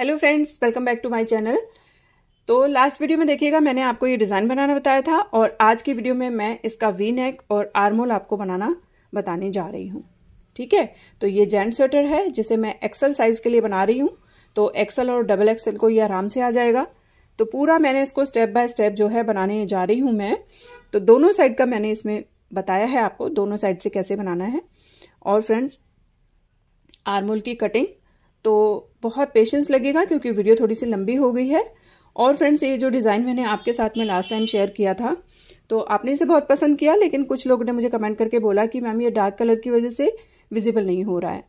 hello friends welcome back to my channel तो last video में देखिएगा मैंने आपको ये डिज़ाइन बनाना बताया था और आज की वीडियो में मैं इसका वी नेक और आर्मोल आपको बनाना बताने जा रही हूँ ठीक है तो ये जेंट स्वेटर है जिसे मैं एक्सल साइज़ के लिए बना रही हूँ तो एक्सल और डबल एक्सल को ये आराम से आ जाएगा तो पूरा मैंने इसको स्टेप बाय स्टेप जो है बनाने जा रही हूँ मैं तो दोनों साइड का मैंने इसमें बताया है आपको दोनों साइड से कैसे बनाना है और फ्रेंड्स आर्मोल की कटिंग तो बहुत पेशेंस लगेगा क्योंकि वीडियो थोड़ी सी लंबी हो गई है और फ्रेंड्स ये जो डिज़ाइन मैंने आपके साथ में लास्ट टाइम शेयर किया था तो आपने इसे बहुत पसंद किया लेकिन कुछ लोगों ने मुझे कमेंट करके बोला कि मैम ये डार्क कलर की वजह से विजिबल नहीं हो रहा है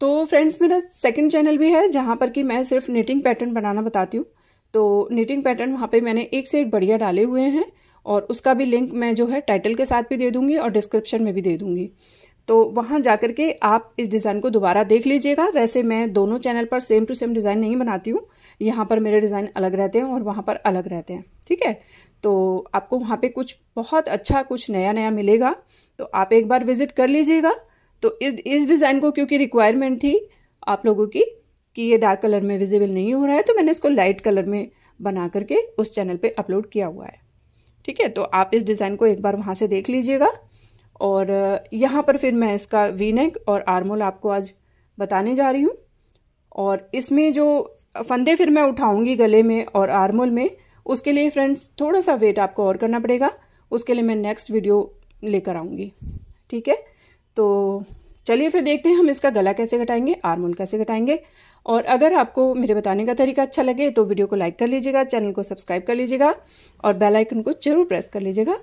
तो फ्रेंड्स मेरा सेकंड चैनल भी है जहाँ पर कि मैं सिर्फ निटिंग पैटर्न बनाना बताती हूँ तो निटिंग पैटर्न वहाँ पे मैंने एक से एक बढ़िया डाले हुए हैं और उसका भी लिंक मैं जो है टाइटल के साथ भी दे दूँगी और डिस्क्रिप्शन में भी दे दूँगी तो वहाँ जाकर के आप इस डिज़ाइन को दोबारा देख लीजिएगा वैसे मैं दोनों चैनल पर सेम टू सेम डिज़ाइन नहीं बनाती हूँ यहाँ पर मेरे डिज़ाइन अलग रहते हैं और वहाँ पर अलग रहते हैं ठीक है तो आपको वहाँ पे कुछ बहुत अच्छा कुछ नया नया मिलेगा तो आप एक बार विज़िट कर लीजिएगा तो इस इस डिज़ाइन को क्योंकि रिक्वायरमेंट थी आप लोगों की कि ये डार्क कलर में विजिबल नहीं हो रहा है तो मैंने इसको लाइट कलर में बना करके उस चैनल पे अपलोड किया हुआ है ठीक है तो आप इस डिज़ाइन को एक बार वहाँ से देख लीजिएगा और यहाँ पर फिर मैं इसका वीनेक और आर्मोल आपको आज बताने जा रही हूँ और इसमें जो फंदे फिर मैं उठाऊंगी गले में और आर्मोल में उसके लिए फ्रेंड्स थोड़ा सा वेट आपको और करना पड़ेगा उसके लिए मैं नेक्स्ट वीडियो लेकर आऊँगी ठीक है तो चलिए फिर देखते हैं हम इसका गला कैसे घटाएंगे आर्मोल कैसे घटाएंगे और अगर आपको मेरे बताने का तरीका अच्छा लगे तो वीडियो को लाइक कर लीजिएगा चैनल को सब्सक्राइब कर लीजिएगा और बेल आइकन को जरूर प्रेस कर लीजिएगा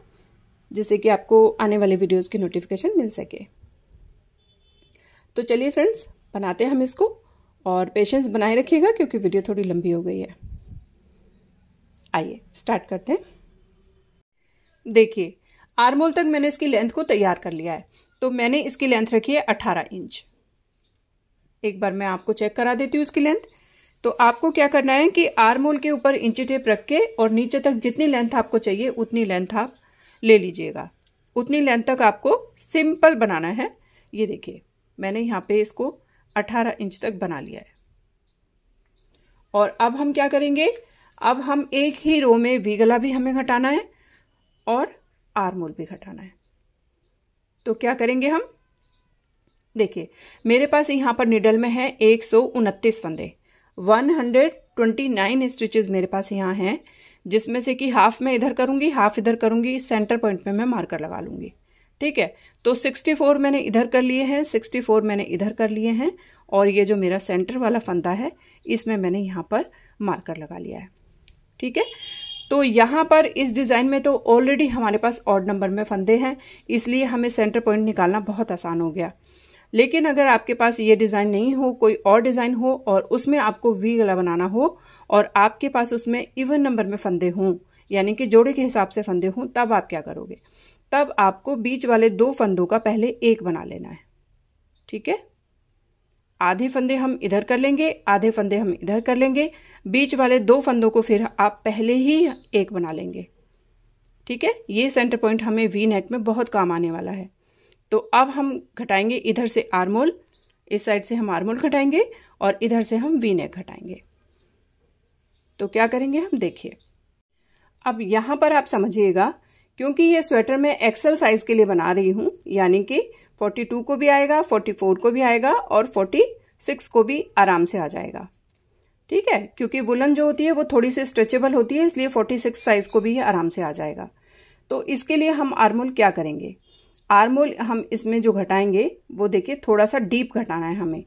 जिससे कि आपको आने वाले वीडियोज़ की नोटिफिकेशन मिल सके तो चलिए फ्रेंड्स बनाते हैं हम इसको और पेशेंस बनाए रखिएगा क्योंकि वीडियो थोड़ी लंबी हो गई है आइए स्टार्ट करते हैं देखिए आरमोल तक मैंने इसकी लेंथ को तैयार कर लिया है तो मैंने इसकी लेंथ रखी है अट्ठारह इंच एक बार मैं आपको चेक करा देती हूँ इसकी लेंथ तो आपको क्या करना है कि आरमोल के ऊपर इंची टेप रख के और नीचे तक जितनी लेंथ आपको चाहिए उतनी लेंथ आप ले लीजिएगा उतनी लेंथ तक आपको सिंपल बनाना है ये देखिए मैंने यहाँ पे इसको 18 इंच तक बना लिया है और अब हम क्या करेंगे अब हम एक ही रो में वी गला भी हमें घटाना है और आरमोल भी घटाना है तो क्या करेंगे हम देखिए मेरे पास यहाँ पर निडल में है एक सौ उनतीस फंदे one hundred twenty nine stitches मेरे पास यहाँ हैं जिसमें से कि हाफ मैं इधर करूँगी हाफ इधर करूँगी सेंटर पॉइंट पे मैं मार्कर लगा लूँगी ठीक है तो 64 मैंने इधर कर लिए हैं 64 मैंने इधर कर लिए हैं और ये जो मेरा सेंटर वाला फंदा है इसमें मैंने यहाँ पर मार्कर लगा लिया है ठीक है तो यहाँ पर इस डिज़ाइन में तो ऑलरेडी हमारे पास ऑड नंबर में फंदे हैं इसलिए हमें सेंटर पॉइंट निकालना बहुत आसान हो गया लेकिन अगर आपके पास ये डिज़ाइन नहीं हो कोई और डिज़ाइन हो और उसमें आपको वी गला बनाना हो और आपके पास उसमें इवन नंबर में फंदे हों यानी कि जोड़े के हिसाब से फंदे हों तब आप क्या करोगे तब आपको बीच वाले दो फंदों का पहले एक बना लेना है ठीक है आधे फंदे हम इधर कर लेंगे आधे फंदे हम इधर कर लेंगे बीच वाले दो फंदों को फिर आप पहले ही एक बना लेंगे ठीक है ये सेंटर पॉइंट हमें वी नेक में बहुत काम आने वाला है तो अब हम घटाएंगे इधर से आरमोल इस साइड से हम आरमोल घटाएंगे और इधर से हम वी नेक घटाएंगे तो क्या करेंगे हम देखिए अब यहां पर आप समझिएगा क्योंकि ये स्वेटर मैं एक्सल साइज के लिए बना रही हूं यानी कि 42 को भी आएगा 44 को भी आएगा और 46 को भी आराम से आ जाएगा ठीक है क्योंकि वुलन जो होती है वो थोड़ी सी स्ट्रेचेबल होती है इसलिए 46 साइज को भी आराम से आ जाएगा तो इसके लिए हम आर्मुल क्या करेंगे आर्मोल हम इसमें जो घटाएंगे वो देखिए थोड़ा सा डीप घटाना है हमें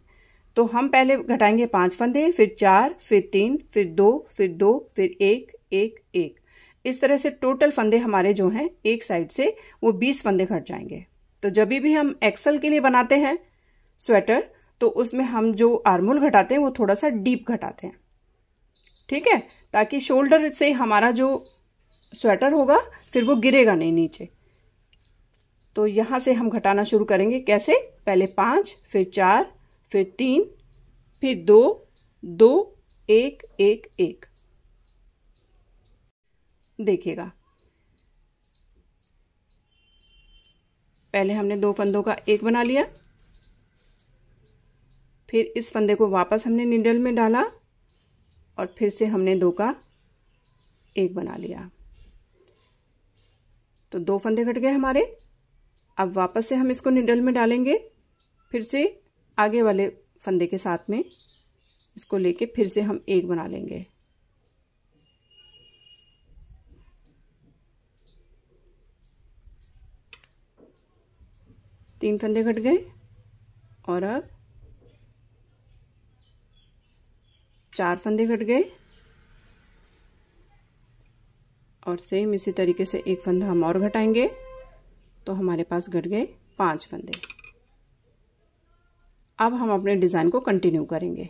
तो हम पहले घटाएंगे पांच फंदे फिर चार फिर तीन फिर दो फिर दो फिर एक एक एक इस तरह से टोटल फंदे हमारे जो हैं एक साइड से वो बीस फंदे घट जाएंगे तो जब भी हम एक्सल के लिए बनाते हैं स्वेटर तो उसमें हम जो आर्मोल घटाते हैं वो थोड़ा सा डीप घटाते हैं ठीक है ताकि शोल्डर से हमारा जो स्वेटर होगा फिर वो गिरेगा नहीं नीचे तो यहाँ से हम घटाना शुरू करेंगे कैसे पहले पाँच फिर चार फिर तीन फिर दो दो एक एक एक देखिएगा पहले हमने दो फंदों का एक बना लिया फिर इस फंदे को वापस हमने निडल में डाला और फिर से हमने दो का एक बना लिया तो दो फंदे घट गए हमारे अब वापस से हम इसको निडल में डालेंगे फिर से आगे वाले फंदे के साथ में इसको लेके फिर से हम एक बना लेंगे तीन फंदे घट गए और अब चार फंदे घट गए और सेम इसी तरीके से एक फंदा हम और घटाएंगे तो हमारे पास घट गए पांच फंदे अब हम अपने डिज़ाइन को कंटिन्यू करेंगे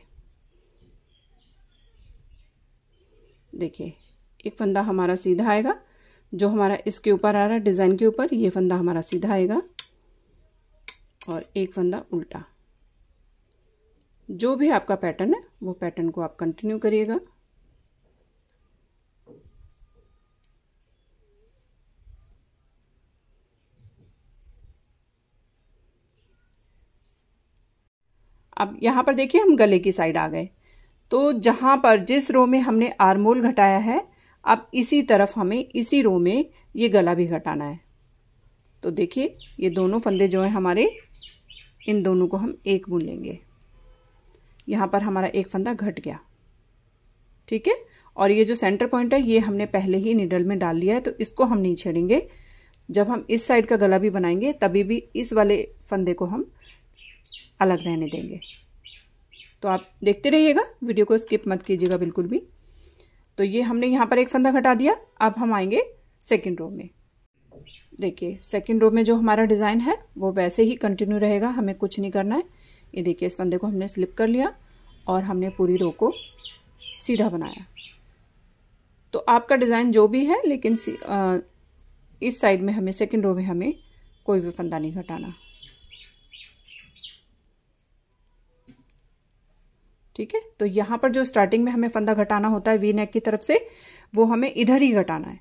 देखिए एक फंदा हमारा सीधा आएगा जो हमारा इसके ऊपर आ रहा है डिज़ाइन के ऊपर ये फंदा हमारा सीधा आएगा और एक फंदा उल्टा जो भी आपका पैटर्न है वो पैटर्न को आप कंटिन्यू करिएगा अब यहाँ पर देखिए हम गले की साइड आ गए तो जहाँ पर जिस रो में हमने आरमोल घटाया है अब इसी तरफ हमें इसी रो में ये गला भी घटाना है तो देखिए ये दोनों फंदे जो हैं हमारे इन दोनों को हम एक बुन लेंगे यहाँ पर हमारा एक फंदा घट गया ठीक है और ये जो सेंटर पॉइंट है ये हमने पहले ही निडल में डाल लिया है तो इसको हम नहीं छेड़ेंगे जब हम इस साइड का गला भी बनाएंगे तभी भी इस वाले फंदे को हम अलग रहने देंगे तो आप देखते रहिएगा वीडियो को स्किप मत कीजिएगा बिल्कुल भी तो ये हमने यहाँ पर एक फंदा घटा दिया अब हम आएंगे सेकेंड रो में देखिए सेकेंड रो में जो हमारा डिज़ाइन है वो वैसे ही कंटिन्यू रहेगा हमें कुछ नहीं करना है ये देखिए इस फंदे को हमने स्लिप कर लिया और हमने पूरी रो को सीधा बनाया तो आपका डिज़ाइन जो भी है लेकिन इस साइड में हमें सेकेंड रो में हमें कोई भी फंदा नहीं घटाना ठीक है तो यहाँ पर जो स्टार्टिंग में हमें फंदा घटाना होता है वी नेक की तरफ से वो हमें इधर ही घटाना है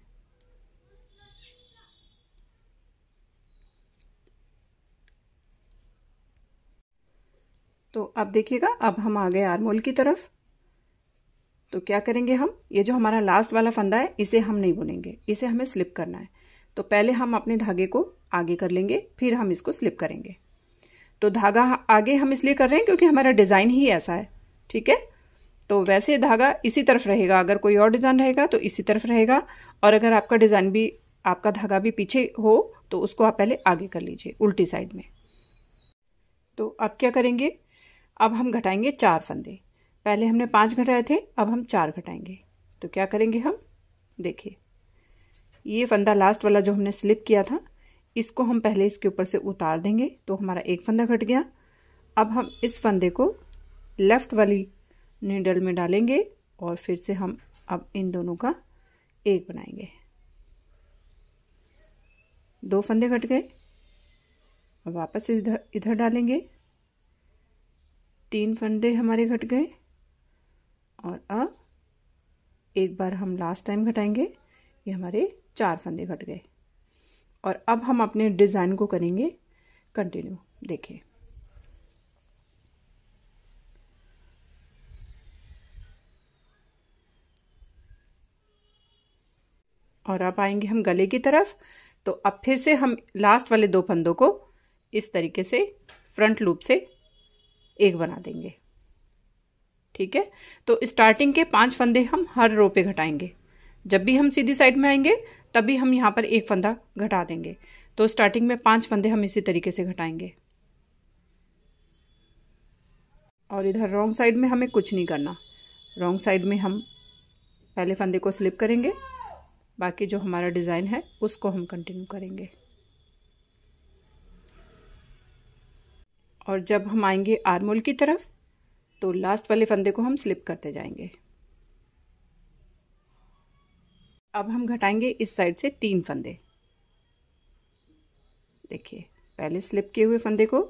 तो अब देखिएगा अब हम आ गए आरमोल की तरफ तो क्या करेंगे हम ये जो हमारा लास्ट वाला फंदा है इसे हम नहीं बुनेंगे इसे हमें स्लिप करना है तो पहले हम अपने धागे को आगे कर लेंगे फिर हम इसको स्लिप करेंगे तो धागा आगे हम इसलिए कर रहे हैं क्योंकि हमारा डिज़ाइन ही ऐसा है ठीक है तो वैसे धागा इसी तरफ रहेगा अगर कोई और डिज़ाइन रहेगा तो इसी तरफ रहेगा और अगर आपका डिज़ाइन भी आपका धागा भी पीछे हो तो उसको आप पहले आगे कर लीजिए उल्टी साइड में तो अब क्या करेंगे अब हम घटाएंगे चार फंदे पहले हमने पाँच घटाए थे अब हम चार घटाएंगे तो क्या करेंगे हम देखिए ये फंदा लास्ट वाला जो हमने स्लिप किया था इसको हम पहले इसके ऊपर से उतार देंगे तो हमारा एक फंदा घट गया अब हम इस फंदे को लेफ़्ट वाली नीडल में डालेंगे और फिर से हम अब इन दोनों का एक बनाएंगे दो फंदे घट गए अब वापस इधर इधर डालेंगे तीन फंदे हमारे घट गए और अब एक बार हम लास्ट टाइम घटाएंगे ये हमारे चार फंदे घट गए और अब हम अपने डिज़ाइन को करेंगे कंटिन्यू देखिए और अब आएंगे हम गले की तरफ तो अब फिर से हम लास्ट वाले दो फंदों को इस तरीके से फ्रंट लूप से एक बना देंगे ठीक है तो स्टार्टिंग के पांच फंदे हम हर रो पे घटाएंगे जब भी हम सीधी साइड में आएंगे तभी हम यहाँ पर एक फंदा घटा देंगे तो स्टार्टिंग में पांच फंदे हम इसी तरीके से घटाएंगे और इधर रॉन्ग साइड में हमें कुछ नहीं करना रॉन्ग साइड में हम पहले फंदे को स्लिप करेंगे बाकी जो हमारा डिज़ाइन है उसको हम कंटिन्यू करेंगे और जब हम आएंगे आरमोल की तरफ तो लास्ट वाले फंदे को हम स्लिप करते जाएंगे अब हम घटाएंगे इस साइड से तीन फंदे देखिए पहले स्लिप किए हुए फंदे को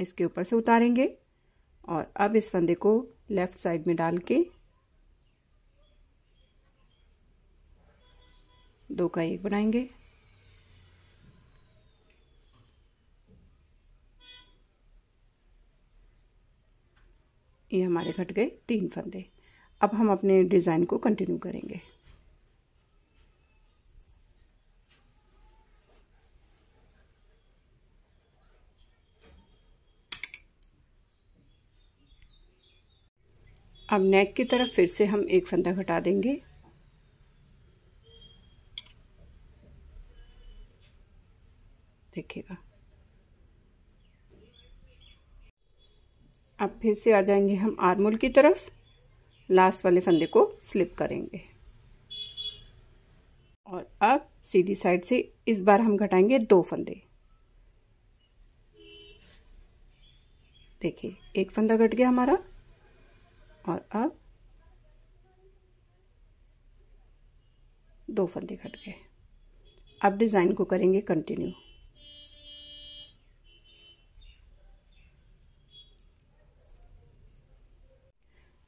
इसके ऊपर से उतारेंगे और अब इस फंदे को लेफ़्ट साइड में डाल के दो का एक बनाएंगे ये हमारे घट गए तीन फंदे अब हम अपने डिज़ाइन को कंटिन्यू करेंगे अब नेक की तरफ फिर से हम एक फंदा घटा देंगे देखिएगा अब फिर से आ जाएंगे हम आरमूल की तरफ लास्ट वाले फंदे को स्लिप करेंगे और अब सीधी साइड से इस बार हम घटाएंगे दो फंदे देखिए एक फंदा घट गया हमारा और अब दो फंदे घट गए अब डिज़ाइन को करेंगे कंटिन्यू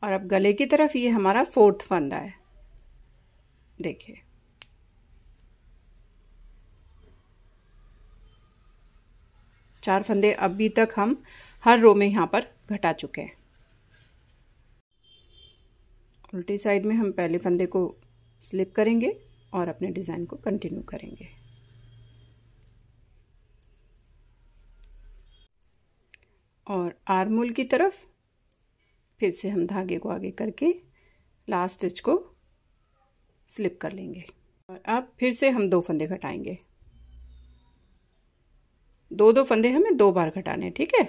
और अब गले की तरफ ये हमारा फोर्थ फंदा है देखिए चार फंदे अभी तक हम हर रो में यहाँ पर घटा चुके हैं उल्टी साइड में हम पहले फंदे को स्लिप करेंगे और अपने डिज़ाइन को कंटिन्यू करेंगे और आरमूल की तरफ फिर से हम धागे को आगे करके लास्ट स्टिच को स्लिप कर लेंगे और अब फिर से हम दो फंदे घटाएंगे दो दो फंदे हमें दो बार घटाने हैं ठीक है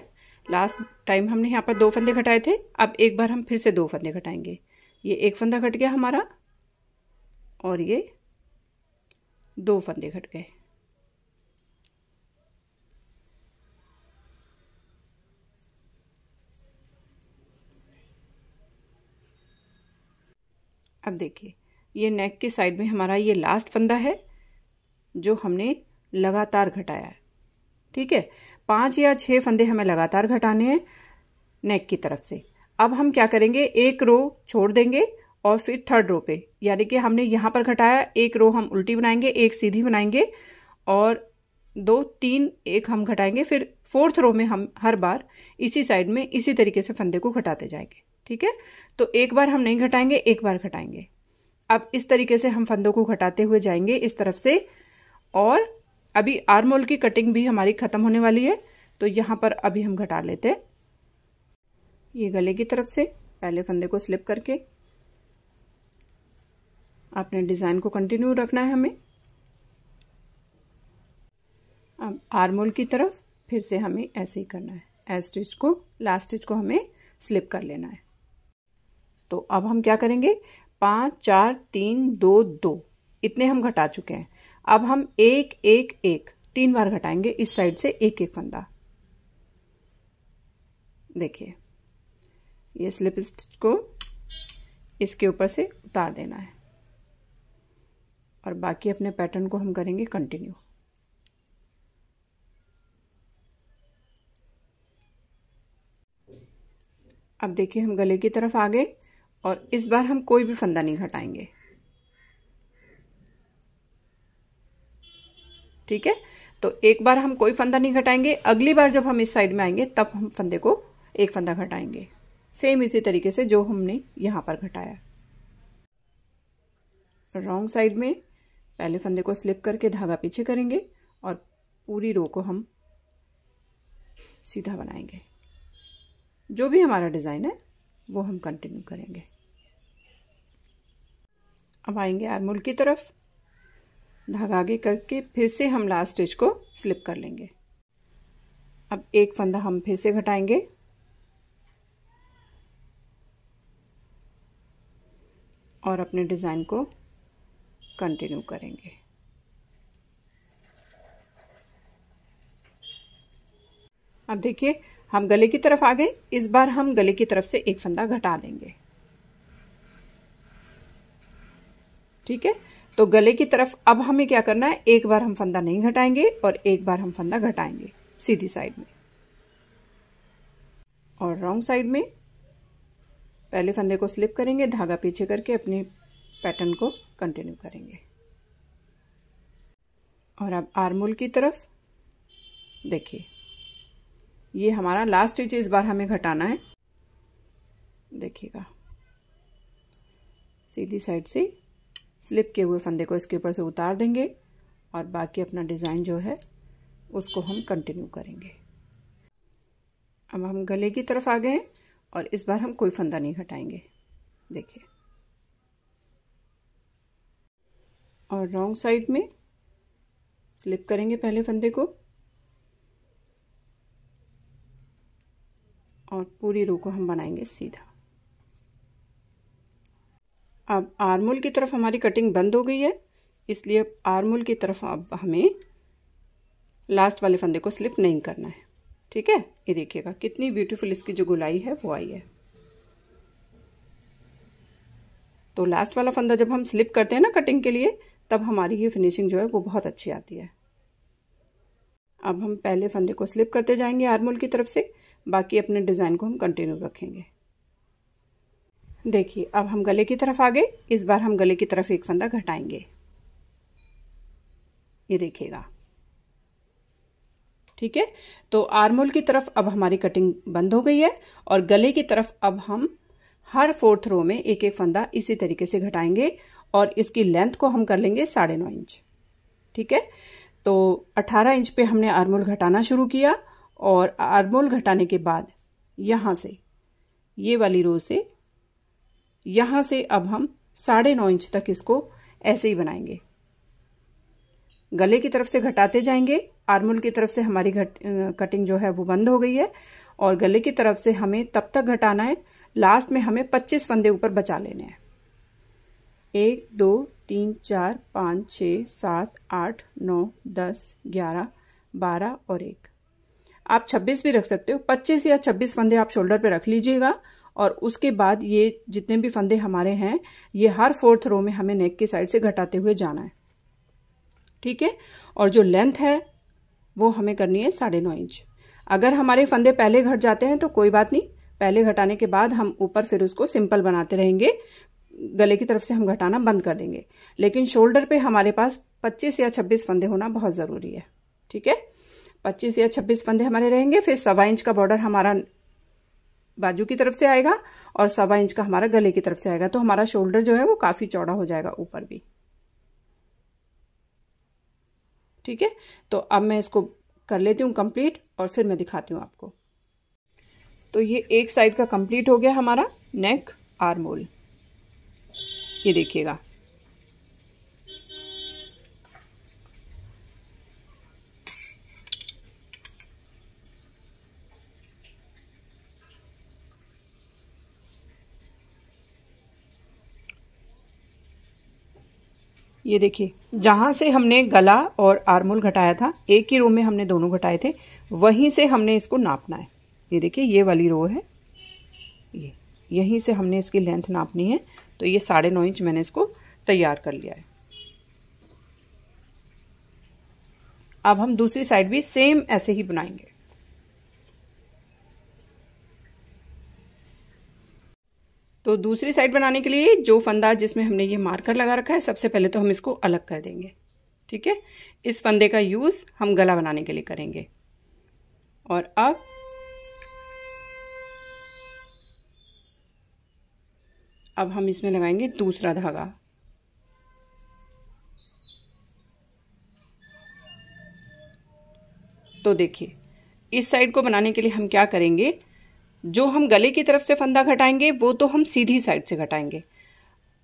लास्ट टाइम हमने यहाँ पर दो फंदे घटाए थे अब एक बार हम फिर से दो फंदे घटाएंगे ये एक फंदा घट गया हमारा और ये दो फंदे घट गए अब देखिए ये नेक के साइड में हमारा ये लास्ट फंदा है जो हमने लगातार घटाया है ठीक है पांच या छह फंदे हमें लगातार घटाने हैं नेक की तरफ से अब हम क्या करेंगे एक रो छोड़ देंगे और फिर थर्ड रो पे यानी कि हमने यहाँ पर घटाया एक रो हम उल्टी बनाएंगे एक सीधी बनाएंगे और दो तीन एक हम घटाएंगे फिर फोर्थ रो में हम हर बार इसी साइड में इसी तरीके से फंदे को घटाते जाएंगे ठीक है तो एक बार हम नहीं घटाएंगे एक बार घटाएंगे अब इस तरीके से हम फंदों को घटाते हुए जाएंगे इस तरफ से और अभी आरमोल की कटिंग भी हमारी ख़त्म होने वाली है तो यहाँ पर अभी हम घटा लेते हैं ये गले की तरफ से पहले फंदे को स्लिप करके आपने डिज़ाइन को कंटिन्यू रखना है हमें अब आरमोल की तरफ फिर से हमें ऐसे ही करना है एस स्टिच को लास्ट स्टिच को हमें स्लिप कर लेना है तो अब हम क्या करेंगे पाँच चार तीन दो दो इतने हम घटा चुके हैं अब हम एक एक एक तीन बार घटाएंगे इस साइड से एक एक फंदा देखिए ये स्लिप स्टिच को इसके ऊपर से उतार देना है और बाकी अपने पैटर्न को हम करेंगे कंटिन्यू अब देखिए हम गले की तरफ आ गए और इस बार हम कोई भी फंदा नहीं घटाएंगे ठीक है तो एक बार हम कोई फंदा नहीं घटाएंगे अगली बार जब हम इस साइड में आएंगे तब हम फंदे को एक फंदा घटाएंगे सेम इसी तरीके से जो हमने यहां पर घटाया रॉन्ग साइड में पहले फंदे को स्लिप करके धागा पीछे करेंगे और पूरी रो को हम सीधा बनाएंगे जो भी हमारा डिज़ाइन है वो हम कंटिन्यू करेंगे अब आएंगे आर्मोल की तरफ धागा आगे करके फिर से हम लास्ट स्टिच को स्लिप कर लेंगे अब एक फंदा हम फिर से घटाएंगे और अपने डिज़ाइन को कंटिन्यू करेंगे अब देखिए हम गले की तरफ आ गए इस बार हम गले की तरफ से एक फंदा घटा देंगे ठीक है तो गले की तरफ अब हमें क्या करना है एक बार हम फंदा नहीं घटाएंगे और एक बार हम फंदा घटाएंगे सीधी साइड में और रॉन्ग साइड में पहले फंदे को स्लिप करेंगे धागा पीछे करके अपने पैटर्न को कंटिन्यू करेंगे और अब आरमूल की तरफ देखिए ये हमारा लास्ट स्टिच इस बार हमें घटाना है देखिएगा सीधी साइड से स्लिप किए हुए फंदे को इसके ऊपर से उतार देंगे और बाकी अपना डिज़ाइन जो है उसको हम कंटिन्यू करेंगे अब हम गले की तरफ आ गए हैं और इस बार हम कोई फंदा नहीं हटाएंगे देखिए और रॉन्ग साइड में स्लिप करेंगे पहले फंदे को और पूरी रो को हम बनाएंगे सीधा अब आरमूल की तरफ हमारी कटिंग बंद हो गई है इसलिए आरमूल की तरफ अब हमें लास्ट वाले फंदे को स्लिप नहीं करना है ठीक है ये देखिएगा कितनी ब्यूटीफुल इसकी जो गुलाई है वो आई है तो लास्ट वाला फंदा जब हम स्लिप करते हैं ना कटिंग के लिए तब हमारी ये फिनिशिंग जो है वो बहुत अच्छी आती है अब हम पहले फंदे को स्लिप करते जाएंगे आरमूल की तरफ से बाकी अपने डिज़ाइन को हम कंटिन्यू रखेंगे देखिए अब हम गले की तरफ आ गए इस बार हम गले की तरफ एक फंदा घटाएंगे ये देखिएगा ठीक है तो आर्मोल की तरफ अब हमारी कटिंग बंद हो गई है और गले की तरफ अब हम हर फोर्थ रो में एक एक फंदा इसी तरीके से घटाएंगे और इसकी लेंथ को हम कर लेंगे साढ़े नौ इंच ठीक है तो अट्ठारह इंच पे हमने आर्मोल घटाना शुरू किया और आर्मोल घटाने के बाद यहाँ से ये वाली रो से यहाँ से अब हम साढ़े नौ इंच तक इसको ऐसे ही बनाएंगे गले की तरफ से घटाते जाएंगे आर्मुल की तरफ से हमारी घट कटिंग जो है वो बंद हो गई है और गले की तरफ से हमें तब तक घटाना है लास्ट में हमें पच्चीस फंदे ऊपर बचा लेने हैं एक दो तीन चार पाँच छः सात आठ नौ दस ग्यारह बारह और एक आप छब्बीस भी रख सकते हो पच्चीस या छब्बीस फंदे आप शोल्डर पे रख लीजिएगा और उसके बाद ये जितने भी फंदे हमारे हैं ये हर फोर्थ रो में हमें नेक के साइड से घटाते हुए जाना है ठीक है और जो लेंथ है वो हमें करनी है साढ़े नौ इंच अगर हमारे फंदे पहले घट जाते हैं तो कोई बात नहीं पहले घटाने के बाद हम ऊपर फिर उसको सिंपल बनाते रहेंगे गले की तरफ से हम घटाना बंद कर देंगे लेकिन शोल्डर पे हमारे पास 25 या 26 फंदे होना बहुत ज़रूरी है ठीक है 25 या 26 फंदे हमारे रहेंगे फिर सवा इंच का बॉर्डर हमारा बाजू की तरफ से आएगा और सवा इंच का हमारा गले की तरफ से आएगा तो हमारा शोल्डर जो है वो काफ़ी चौड़ा हो जाएगा ऊपर भी ठीक है तो अब मैं इसको कर लेती हूँ कंप्लीट और फिर मैं दिखाती हूँ आपको तो ये एक साइड का कंप्लीट हो गया हमारा नेक आर्मोल ये देखिएगा ये देखिए जहां से हमने गला और आरमोल घटाया था एक ही रो में हमने दोनों घटाए थे वहीं से हमने इसको नापना है ये देखिए ये वाली रो है ये यहीं से हमने इसकी लेंथ नापनी है तो ये साढ़े नौ इंच मैंने इसको तैयार कर लिया है अब हम दूसरी साइड भी सेम ऐसे ही बनाएंगे तो दूसरी साइड बनाने के लिए जो फंदा जिसमें हमने ये मार्कर लगा रखा है सबसे पहले तो हम इसको अलग कर देंगे ठीक है इस फंदे का यूज़ हम गला बनाने के लिए करेंगे और अब अब हम इसमें लगाएंगे दूसरा धागा तो देखिए इस साइड को बनाने के लिए हम क्या करेंगे जो हम गले की तरफ से फंदा घटाएंगे वो तो हम सीधी साइड से घटाएंगे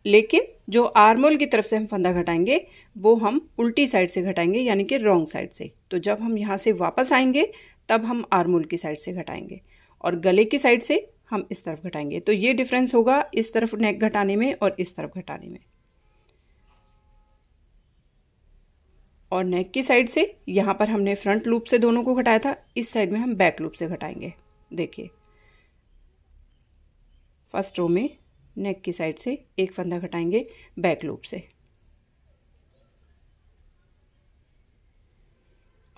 लेकिन जो आर्मोल की तरफ से हम फंदा घटाएंगे वो हम उल्टी साइड से घटाएंगे यानी कि रॉन्ग साइड से तो जब हम यहाँ से वापस आएंगे तब हम आर्मोल की साइड से घटाएंगे और गले की साइड से हम इस तरफ घटाएंगे तो ये डिफरेंस होगा इस तरफ नेक घटाने में और इस तरफ घटाने में और नेक की साइड से यहाँ पर हमने फ्रंट लूप से दोनों को घटाया था इस साइड में हम बैक लूप से घटाएंगे देखिए फर्स्ट रो में नेक की साइड से एक फंदा घटाएंगे बैक लूप से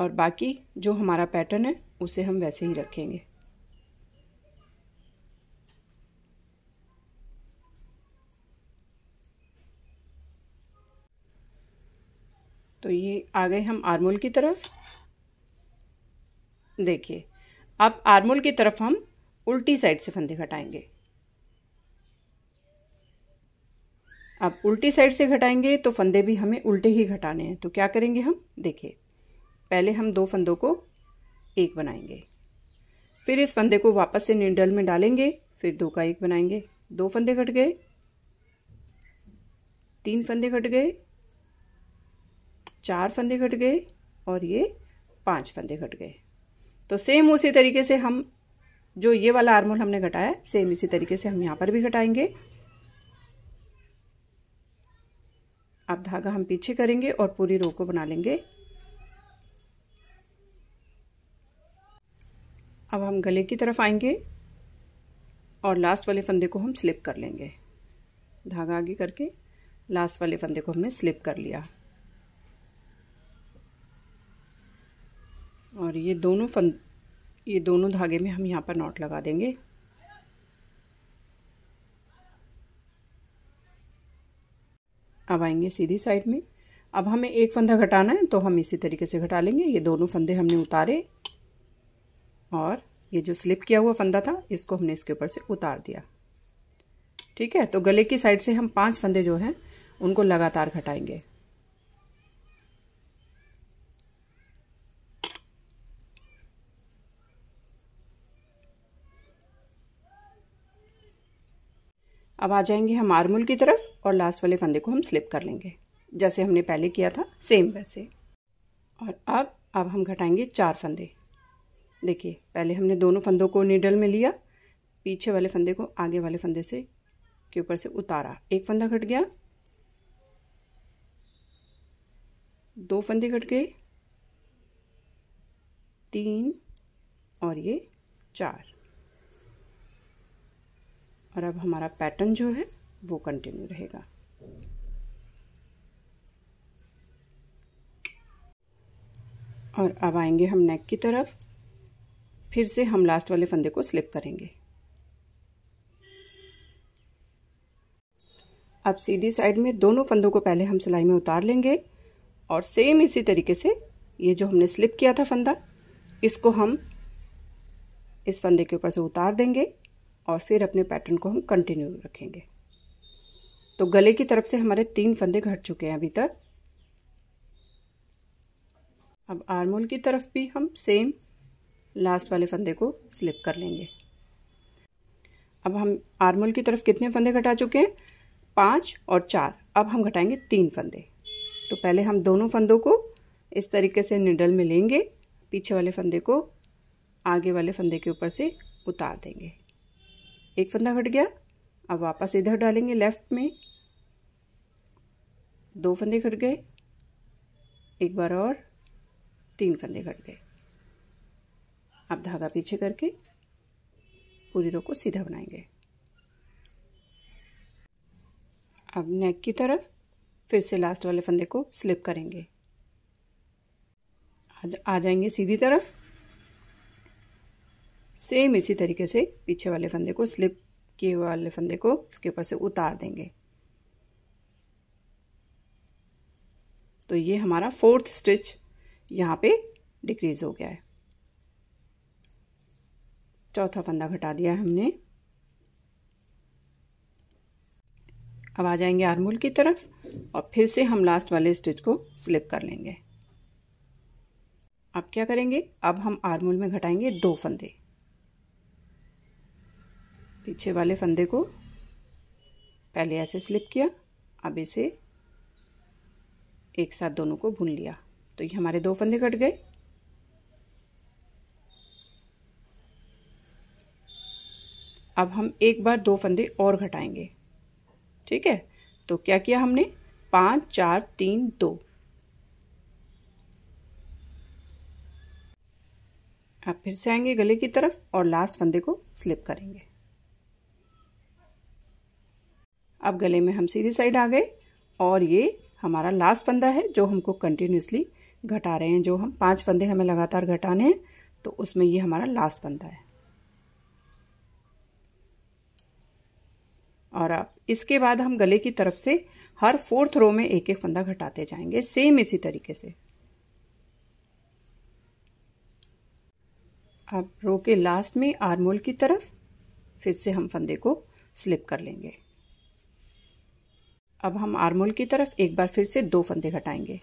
और बाकी जो हमारा पैटर्न है उसे हम वैसे ही रखेंगे तो ये आ गए हम आरमोल की तरफ देखिए अब आरमोल की तरफ हम उल्टी साइड से फंदे घटाएंगे अब उल्टी साइड से घटाएंगे तो फंदे भी हमें उल्टे ही घटाने हैं तो क्या करेंगे हम देखिए पहले हम दो फंदों को एक बनाएंगे फिर इस फंदे को वापस से निंडल में डालेंगे फिर दो का एक बनाएंगे दो फंदे घट गए तीन फंदे घट गए चार फंदे घट गए और ये पांच फंदे घट गए तो सेम उसी तरीके से हम जो ये वाला आर्मोल हमने घटाया सेम इसी तरीके से हम यहाँ पर भी घटाएंगे अब धागा हम पीछे करेंगे और पूरी रो को बना लेंगे अब हम गले की तरफ आएंगे और लास्ट वाले फंदे को हम स्लिप कर लेंगे धागा आगे करके लास्ट वाले फंदे को हमने स्लिप कर लिया और ये दोनों फंद ये दोनों धागे में हम यहाँ पर नॉट लगा देंगे अब आएंगे सीधी साइड में अब हमें एक फंदा घटाना है तो हम इसी तरीके से घटा लेंगे ये दोनों फंदे हमने उतारे और ये जो स्लिप किया हुआ फंदा था इसको हमने इसके ऊपर से उतार दिया ठीक है तो गले की साइड से हम पांच फंदे जो हैं उनको लगातार घटाएंगे अब आ जाएंगे हम आरमूल की तरफ और लास्ट वाले फंदे को हम स्लिप कर लेंगे जैसे हमने पहले किया था सेम वैसे और अब अब हम घटाएंगे चार फंदे देखिए पहले हमने दोनों फंदों को निडल में लिया पीछे वाले फंदे को आगे वाले फंदे से के ऊपर से उतारा एक फंदा घट गया दो फंदे घट गए तीन और ये चार और अब हमारा पैटर्न जो है वो कंटिन्यू रहेगा और अब आएंगे हम नेक की तरफ फिर से हम लास्ट वाले फंदे को स्लिप करेंगे अब सीधी साइड में दोनों फंदों को पहले हम सिलाई में उतार लेंगे और सेम इसी तरीके से ये जो हमने स्लिप किया था फंदा इसको हम इस फंदे के ऊपर से उतार देंगे और फिर अपने पैटर्न को हम कंटिन्यू रखेंगे तो गले की तरफ से हमारे तीन फंदे घट चुके हैं अभी तक अब आर्मोल की तरफ भी हम सेम लास्ट वाले फंदे को स्लिप कर लेंगे अब हम आर्मोल की तरफ कितने फंदे घटा चुके हैं पाँच और चार अब हम घटाएंगे तीन फंदे तो पहले हम दोनों फंदों को इस तरीके से निडल में लेंगे पीछे वाले फंदे को आगे वाले फंदे के ऊपर से उतार देंगे एक फंदा घट गया अब वापस इधर डालेंगे लेफ्ट में दो फंदे घट गए एक बार और तीन फंदे घट गए अब धागा पीछे करके पूरी रो को सीधा बनाएंगे अब नेक की तरफ फिर से लास्ट वाले फंदे को स्लिप करेंगे आ जाएंगे सीधी तरफ सेम इसी तरीके से पीछे वाले फंदे को स्लिप किए हुए वाले फंदे को इसके ऊपर से उतार देंगे तो ये हमारा फोर्थ स्टिच यहाँ पे डिक्रीज हो गया है चौथा फंदा घटा दिया हमने अब आ जाएंगे आरमूल की तरफ और फिर से हम लास्ट वाले स्टिच को स्लिप कर लेंगे अब क्या करेंगे अब हम आरमूल में घटाएंगे दो फंदे पीछे वाले फंदे को पहले ऐसे स्लिप किया अब इसे एक साथ दोनों को भून लिया तो ये हमारे दो फंदे कट गए अब हम एक बार दो फंदे और घटाएंगे ठीक है तो क्या किया हमने पाँच चार तीन दो अब फिर से आएंगे गले की तरफ और लास्ट फंदे को स्लिप करेंगे अब गले में हम सीधी साइड आ गए और ये हमारा लास्ट फंदा है जो हमको कंटिन्यूसली घटा रहे हैं जो हम पांच फंदे हमें लगातार घटाने हैं तो उसमें ये हमारा लास्ट फंदा है और अब इसके बाद हम गले की तरफ से हर फोर्थ रो में एक एक फंदा घटाते जाएंगे सेम इसी तरीके से अब रो के लास्ट में आरमोल की तरफ फिर से हम फंदे को स्लिप कर लेंगे अब हम आर्मोल की तरफ एक बार फिर से दो फंदे घटाएंगे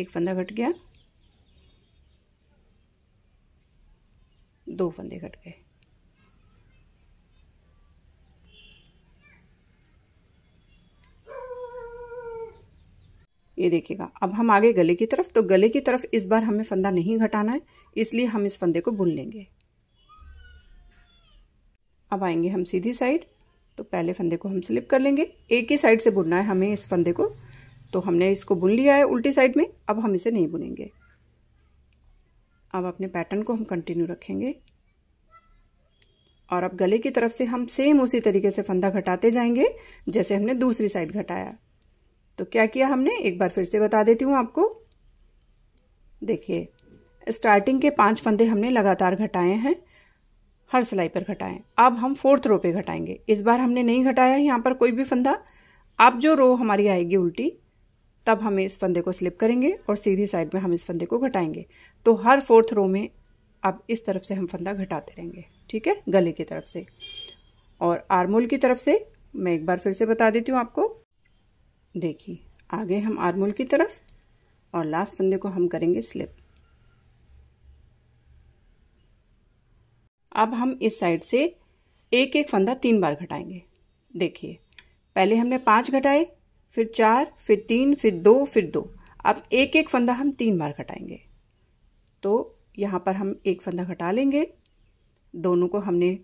एक फंदा घट गया दो फंदे घट गए ये देखिएगा अब हम आगे गले की तरफ तो गले की तरफ इस बार हमें फंदा नहीं घटाना है इसलिए हम इस फंदे को बुन लेंगे अब आएंगे हम सीधी साइड तो पहले फंदे को हम स्लिप कर लेंगे एक ही साइड से बुनना है हमें इस फंदे को तो हमने इसको बुन लिया है उल्टी साइड में अब हम इसे नहीं बुनेंगे अब अपने पैटर्न को हम कंटिन्यू रखेंगे और अब गले की तरफ से हम सेम उसी तरीके से फंदा घटाते जाएंगे जैसे हमने दूसरी साइड घटाया तो क्या किया हमने एक बार फिर से बता देती हूँ आपको देखिए स्टार्टिंग के पांच फंदे हमने लगातार घटाए हैं हर सिलाई पर घटाएं अब हम फोर्थ रो पे घटाएंगे इस बार हमने नहीं घटाया यहाँ पर कोई भी फंदा अब जो रो हमारी आएगी उल्टी तब हम इस फंदे को स्लिप करेंगे और सीधी साइड में हम इस फंदे को घटाएंगे तो हर फोर्थ रो में अब इस तरफ से हम फंदा घटाते रहेंगे ठीक है गले की तरफ से और आरमोल की तरफ से मैं एक बार फिर से बता देती हूँ आपको देखिए आगे हम आरमोल की तरफ और लास्ट फंदे को हम करेंगे स्लिप अब हम इस साइड से एक एक फंदा तीन बार घटाएंगे देखिए पहले हमने पाँच घटाए फिर चार फिर तीन फिर दो फिर दो अब एक एक फंदा हम तीन बार घटाएंगे तो यहाँ पर हम एक फंदा घटा लेंगे दोनों को हमने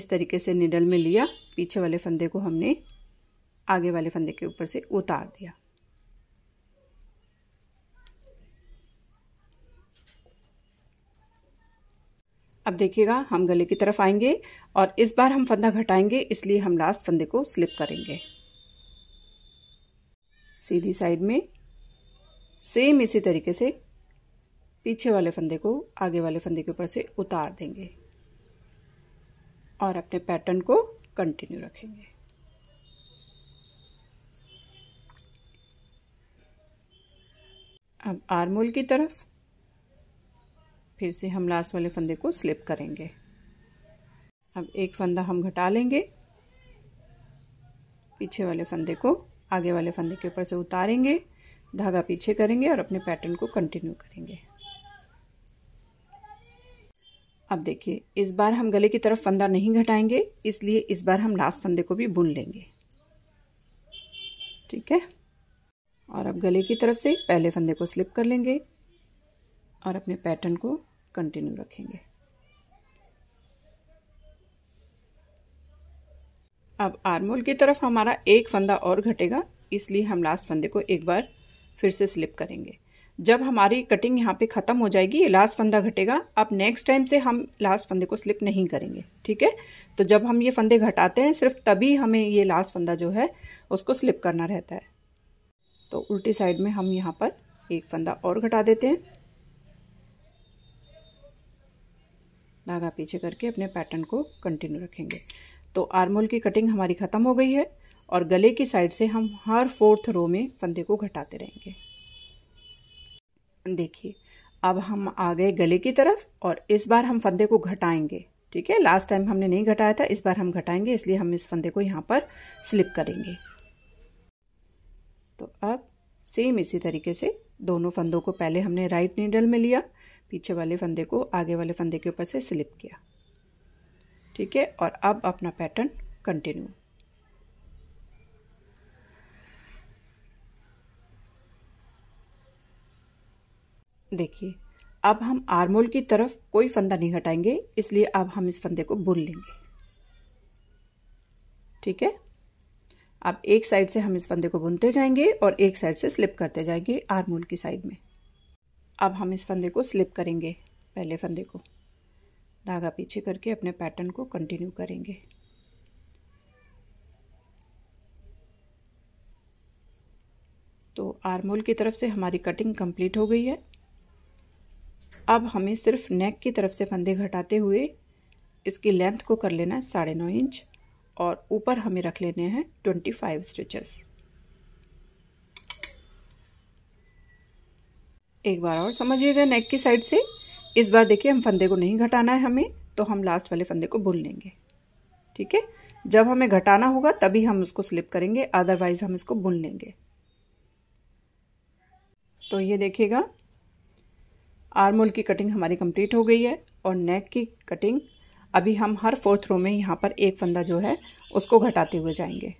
इस तरीके से निडल में लिया पीछे वाले फंदे को हमने आगे वाले फंदे के ऊपर से उतार दिया अब देखिएगा हम गले की तरफ आएंगे और इस बार हम फंदा घटाएंगे इसलिए हम लास्ट फंदे को स्लिप करेंगे सीधी साइड में सेम इसी तरीके से पीछे वाले फंदे को आगे वाले फंदे के ऊपर से उतार देंगे और अपने पैटर्न को कंटिन्यू रखेंगे अब आरमोल की तरफ फिर से हम लास्ट वाले फंदे को स्लिप करेंगे अब एक फंदा हम घटा लेंगे पीछे वाले फंदे को आगे वाले फंदे के ऊपर से उतारेंगे धागा पीछे करेंगे और अपने पैटर्न को कंटिन्यू करेंगे अब देखिए इस बार हम गले की तरफ फंदा नहीं घटाएंगे इसलिए इस बार हम लास्ट फंदे को भी बुन लेंगे ठीक है और अब गले की तरफ से पहले फंदे को स्लिप कर लेंगे और अपने पैटर्न को कंटिन्यू रखेंगे अब आर्मोल की तरफ हमारा एक फंदा और घटेगा इसलिए हम लास्ट फंदे को एक बार फिर से स्लिप करेंगे जब हमारी कटिंग यहाँ पे ख़त्म हो जाएगी ये लास्ट फंदा घटेगा अब नेक्स्ट टाइम से हम लास्ट फंदे को स्लिप नहीं करेंगे ठीक है तो जब हम ये फंदे घटाते हैं सिर्फ तभी हमें ये लास्ट फंदा जो है उसको स्लिप करना रहता है तो उल्टी साइड में हम यहाँ पर एक फंदा और घटा देते हैं धागा पीछे करके अपने पैटर्न को कंटिन्यू रखेंगे तो आर्मोल की कटिंग हमारी ख़त्म हो गई है और गले की साइड से हम हर फोर्थ रो में फंदे को घटाते रहेंगे देखिए अब हम आ गए गले की तरफ और इस बार हम फंदे को घटाएंगे ठीक है लास्ट टाइम हमने नहीं घटाया था इस बार हम घटाएंगे इसलिए हम इस फंदे को यहाँ पर स्लिप करेंगे तो अब सेम इसी तरीके से दोनों फंदों को पहले हमने राइट नीडल में लिया पीछे वाले फंदे को आगे वाले फंदे के ऊपर से स्लिप किया ठीक है और अब अपना पैटर्न कंटिन्यू देखिए अब हम आरमोल की तरफ कोई फंदा नहीं हटाएंगे इसलिए अब हम इस फंदे को बुन लेंगे ठीक है अब एक साइड से हम इस फंदे को बुनते जाएंगे और एक साइड से स्लिप करते जाएंगे आरमोल की साइड में अब हम इस फंदे को स्लिप करेंगे पहले फंदे को धागा पीछे करके अपने पैटर्न को कंटिन्यू करेंगे तो आर्मोल की तरफ से हमारी कटिंग कंप्लीट हो गई है अब हमें सिर्फ नेक की तरफ से फंदे घटाते हुए इसकी लेंथ को कर लेना है साढ़े नौ इंच और ऊपर हमें रख लेने हैं ट्वेंटी फाइव स्टिचेस एक बार और समझिएगा नेक की साइड से इस बार देखिए हम फंदे को नहीं घटाना है हमें तो हम लास्ट वाले फंदे को बुन लेंगे ठीक है जब हमें घटाना होगा तभी हम उसको स्लिप करेंगे अदरवाइज हम इसको बुन लेंगे तो ये देखिएगा आर्मोल की कटिंग हमारी कंप्लीट हो गई है और नेक की कटिंग अभी हम हर फोर्थ रो में यहाँ पर एक फंदा जो है उसको घटाते हुए जाएंगे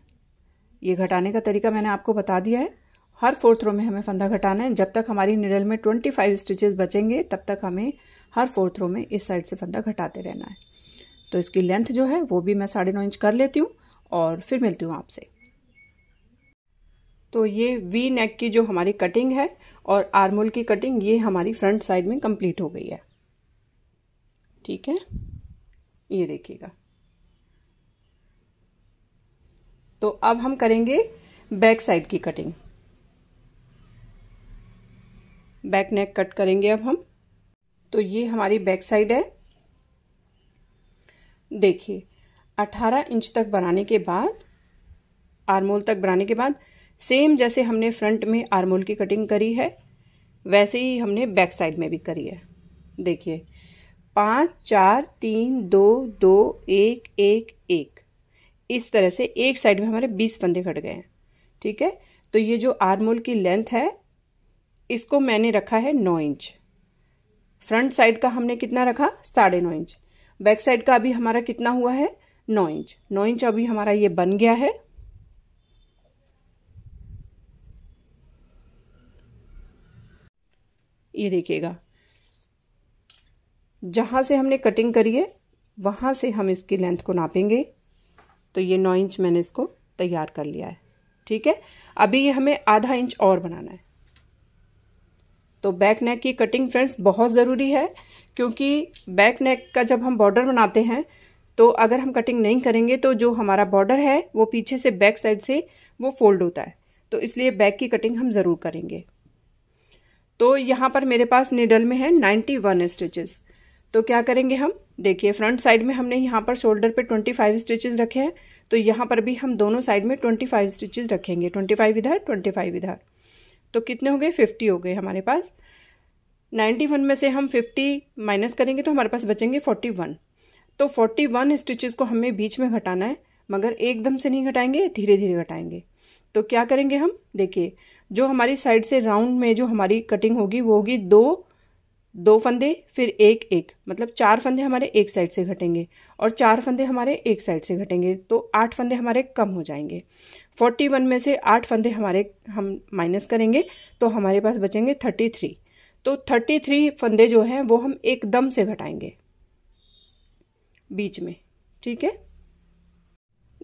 ये घटाने का तरीका मैंने आपको बता दिया है हर फोर्थ रो में हमें फंदा घटाना है जब तक हमारी निडल में ट्वेंटी फाइव स्टिचेज बचेंगे तब तक हमें हर फोर्थ रो में इस साइड से फंदा घटाते रहना है तो इसकी लेंथ जो है वो भी मैं साढ़े नौ इंच कर लेती हूँ और फिर मिलती हूँ आपसे तो ये वी नेक की जो हमारी कटिंग है और आर्मोल की कटिंग ये हमारी फ्रंट साइड में कंप्लीट हो गई है ठीक है ये देखिएगा तो अब हम करेंगे बैक साइड की कटिंग बैक नेक कट करेंगे अब हम तो ये हमारी बैक साइड है देखिए 18 इंच तक बनाने के बाद आरमोल तक बनाने के बाद सेम जैसे हमने फ्रंट में आरमोल की कटिंग करी है वैसे ही हमने बैक साइड में भी करी है देखिए पाँच चार तीन दो दो एक एक एक इस तरह से एक साइड में हमारे बीस फंदे कट गए हैं ठीक है तो ये जो आरमोल की लेंथ है इसको मैंने रखा है नौ इंच फ्रंट साइड का हमने कितना रखा साढ़े नौ इंच बैक साइड का अभी हमारा कितना हुआ है नौ इंच नौ इंच अभी हमारा ये बन गया है ये देखिएगा जहां से हमने कटिंग करी है वहां से हम इसकी लेंथ को नापेंगे तो ये नौ इंच मैंने इसको तैयार कर लिया है ठीक है अभी ये हमें आधा इंच और बनाना है तो बैक नेक की कटिंग फ्रेंड्स बहुत ज़रूरी है क्योंकि बैक नेक का जब हम बॉर्डर बनाते हैं तो अगर हम कटिंग नहीं करेंगे तो जो हमारा बॉर्डर है वो पीछे से बैक साइड से वो फोल्ड होता है तो इसलिए बैक की कटिंग हम ज़रूर करेंगे तो यहाँ पर मेरे पास निडल में है नाइन्टी वन स्टिचेस तो क्या करेंगे हम देखिए फ्रंट साइड में हमने यहाँ पर शोल्डर पे ट्वेंटी फाइव स्टिचेज रखे हैं तो यहाँ पर भी हम दोनों साइड में ट्वेंटी फाइव स्टिचेज रखेंगे ट्वेंटी फाइव इधर ट्वेंटी फाइव इधर तो कितने हो गए फिफ्टी हो गए हमारे पास नाइन्टी वन में से हम फिफ्टी माइनस करेंगे तो हमारे पास बचेंगे फोर्टी वन तो फोर्टी वन स्टिचेज़ को हमें बीच में घटाना है मगर एकदम से नहीं घटाएंगे धीरे धीरे घटाएंगे तो क्या करेंगे हम देखिए जो हमारी साइड से राउंड में जो हमारी कटिंग होगी वो होगी दो दो फंदे फिर एक एक मतलब चार फंदे हमारे एक साइड से घटेंगे और चार फंदे हमारे एक साइड से घटेंगे तो आठ फंदे हमारे कम हो जाएंगे फोर्टी वन में से आठ फंदे हमारे हम माइनस करेंगे तो हमारे पास बचेंगे थर्टी थ्री तो थर्टी थ्री फंदे जो हैं वो हम एकदम से घटाएंगे बीच में ठीक है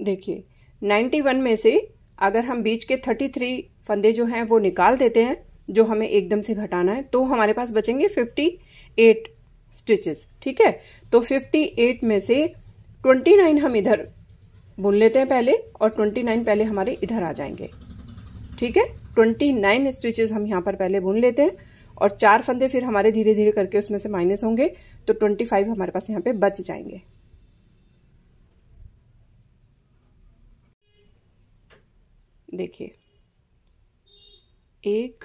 देखिए नाइन्टी वन में से अगर हम बीच के थर्टी थ्री फंदे जो हैं वो निकाल देते हैं जो हमें एकदम से घटाना है तो हमारे पास बचेंगे फिफ्टी एट स्टिचेस ठीक है तो फिफ्टी एट में से ट्वेंटी नाइन हम इधर बुन लेते हैं पहले और ट्वेंटी नाइन पहले हमारे इधर आ जाएंगे ठीक है ट्वेंटी नाइन स्टिचेज हम यहाँ पर पहले बुन लेते हैं और चार फंदे फिर हमारे धीरे धीरे करके उसमें से माइनस होंगे तो ट्वेंटी फाइव हमारे पास यहाँ पे बच जाएंगे देखिए एक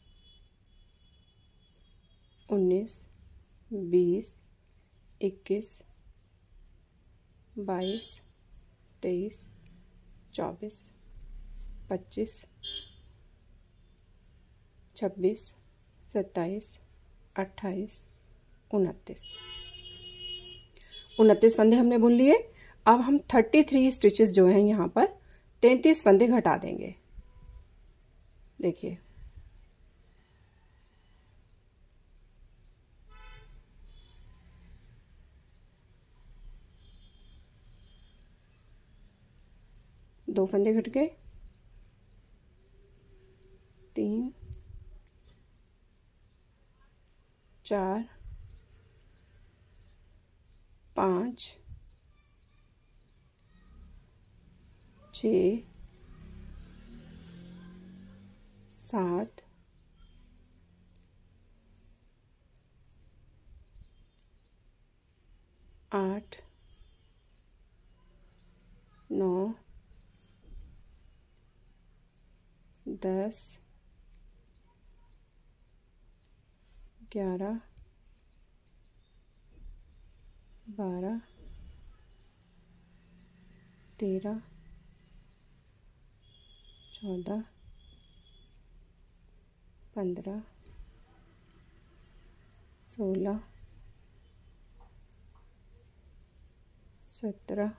उन्नीस बीस इक्कीस बाईस तेईस चौबीस पच्चीस छब्बीस सत्ताईस अट्ठाईस उनतीस उनतीस फंदे हमने बुन लिए अब हम थर्टी थ्री स्टिचेस जो हैं यहाँ पर तैंतीस फंदे घटा देंगे देखिए दो फंदे घट गए तीन चार पाँच छ सात आठ नौ दस ग्यारह बारह तेरह चौदह पंद्रह सोलह सत्रह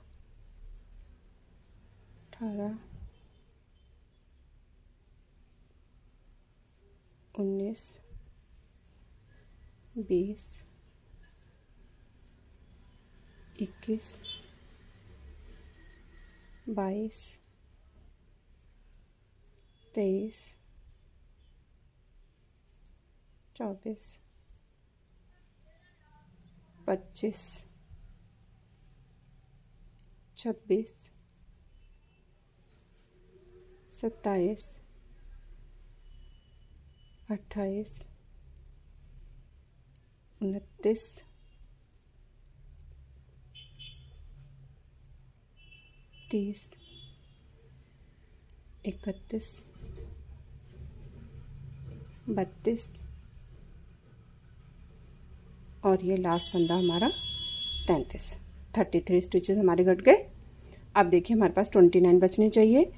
अठारह उन्नीस बीस इक्कीस बाईस तेईस चौबीस पच्चीस छब्बीस सत्ताईस अट्ठाईस उनतीस तीस इकतीस बत्तीस और ये लास्ट फंदा हमारा तैंतीस थर्टी थ्री स्टिचेस हमारे घट गए अब देखिए हमारे पास ट्वेंटी नाइन बचने चाहिए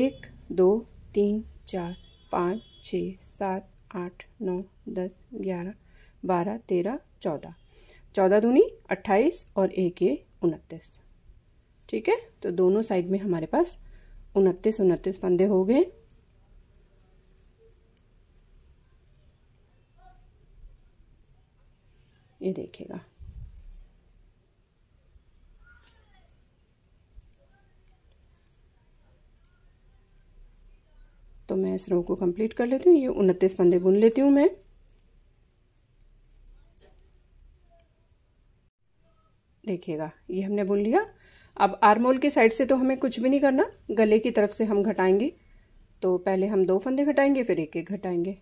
एक दो तीन चार पाँच छः सात आठ नौ दस ग्यारह बारह तेरह चौदह चौदह दूनी अट्ठाईस और एक ये उनतीस ठीक है तो दोनों साइड में हमारे पास उनतीस उनतीस फंदे हो गए ये देखिएगा तो मैं इस रो को कंप्लीट कर लेती हूँ ये उनतीस फंदे बुन लेती हूँ मैं देखिएगा ये हमने बुन लिया अब आरमोल की साइड से तो हमें कुछ भी नहीं करना गले की तरफ से हम घटाएंगे तो पहले हम दो फंदे घटाएंगे फिर एक एक घटाएंगे